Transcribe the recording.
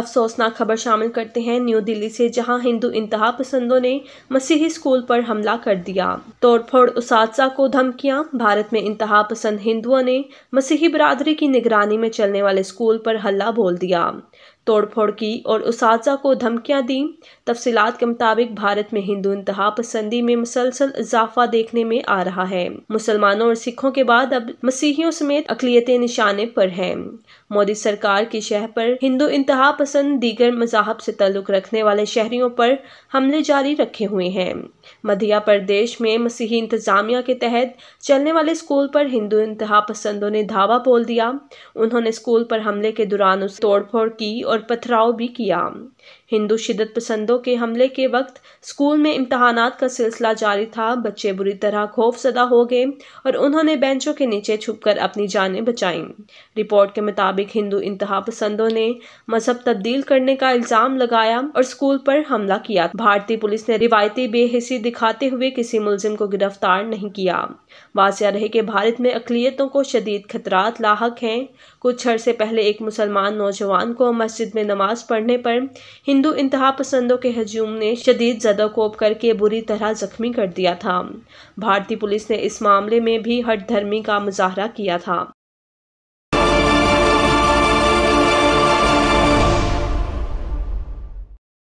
अफसोसनाक खबर शामिल करते हैं न्यू दिल्ली से जहां हिंदू इंतहा पसंदों ने मसीही स्कूल पर हमला कर दिया तोड़फोड़ उसादसा को धमकिया भारत में इंतहा पसंद हिंदुओं ने मसीही बरदरी की निगरानी में चलने वाले स्कूल पर हल्ला बोल दिया तोड़फोड़ की और उस को धमकियां दी तफसीत के मुताबिक भारत में हिंदू इंतहा पसंदी में मुसलसल इजाफा देखने में आ रहा है मुसलमानों और सिखों के बाद अब मसीहियों समेत अकलीतें निशाने पर हैं मोदी सरकार की शहर पर हिंदू इंतहा पसंद दीगर मजाहब से तल्लुक रखने वाले शहरियों पर हमले जारी रखे हुए हैं मध्य प्रदेश में मसीही इंतजामिया के तहत चलने वाले स्कूल पर हिंदू इंतहा पसंदों ने धावा बोल दिया उन्होंने स्कूल पर हमले के दौरान उस तोड़फोड़ की और और पथराव भी किया हिंदू शिदत पसंदों के हमले के वक्त स्कूल में इम्तहान का सिलसिला जारी था बच्चे बुरी तरह खौफजदा हो गए और उन्होंने बेंचों के नीचे छुपकर अपनी जानें बचाईं रिपोर्ट के मुताबिक हिंदू इंतहा पसंदों ने मजहब तब्दील करने का इल्ज़ाम लगाया और स्कूल पर हमला किया भारतीय पुलिस ने रिवायती बेहसी दिखाते हुए किसी मुलजिम को गिरफ्तार नहीं किया वाजिया रहे कि भारत में अकलीतों को शदीद खतरात लाक हैं कुछ अर्से पहले एक मुसलमान नौजवान को मस्जिद में नमाज पढ़ने पर हिंदू इंतहा पसंदों के हजूम ने शदीद जदा कोप करके बुरी तरह जख्मी कर दिया था भारतीय पुलिस ने इस मामले में भी हट धर्मी का मुजाहरा किया था